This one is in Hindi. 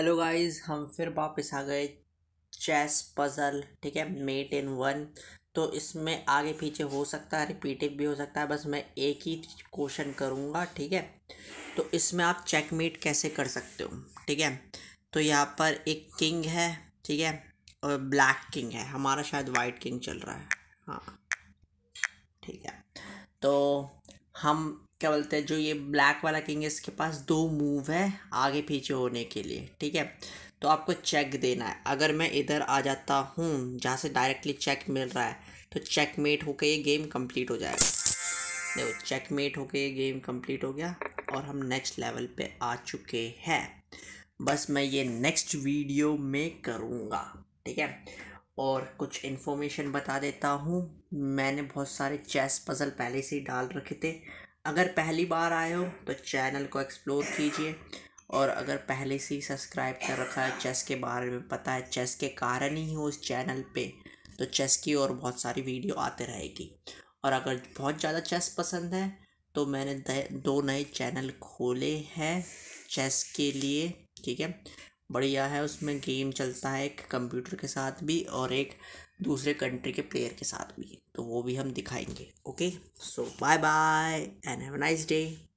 हेलो गाइस हम फिर वापस आ गए चेस पज़ल ठीक है मेट इन वन तो इसमें आगे पीछे हो सकता है रिपीटिव भी हो सकता है बस मैं एक ही क्वेश्चन करूँगा ठीक है तो इसमें आप चेकमेट कैसे कर सकते हो ठीक है तो यहाँ पर एक किंग है ठीक है और ब्लैक किंग है हमारा शायद वाइट किंग चल रहा है हाँ ठीक है तो हम क्या बोलते हैं जो ये ब्लैक वाला किंग है इसके पास दो मूव है आगे पीछे होने के लिए ठीक है तो आपको चेक देना है अगर मैं इधर आ जाता हूँ जहाँ से डायरेक्टली चेक मिल रहा है तो चेक मेट होकर ये गेम कंप्लीट हो जाएगा देखो चेक मेट होकर ये गेम कंप्लीट हो गया और हम नेक्स्ट लेवल पे आ चुके हैं बस मैं ये नेक्स्ट वीडियो में करूँगा ठीक है और कुछ इन्फॉर्मेशन बता देता हूँ मैंने बहुत सारे चेस पज़ल पहले से ही डाल रखे थे अगर पहली बार आए हो तो चैनल को एक्सप्लोर कीजिए और अगर पहले से ही सब्सक्राइब कर रखा है चेस के बारे में पता है चेस के कारण ही हो उस चैनल पे तो चेस की और बहुत सारी वीडियो आते रहेगी और अगर बहुत ज़्यादा चेस पसंद है तो मैंने दो नए चैनल खोले हैं चेस के लिए ठीक है बढ़िया है उसमें गेम चलता है एक कंप्यूटर के साथ भी और एक दूसरे कंट्री के प्लेयर के साथ भी तो वो भी हम दिखाएंगे okay so bye bye and have nice day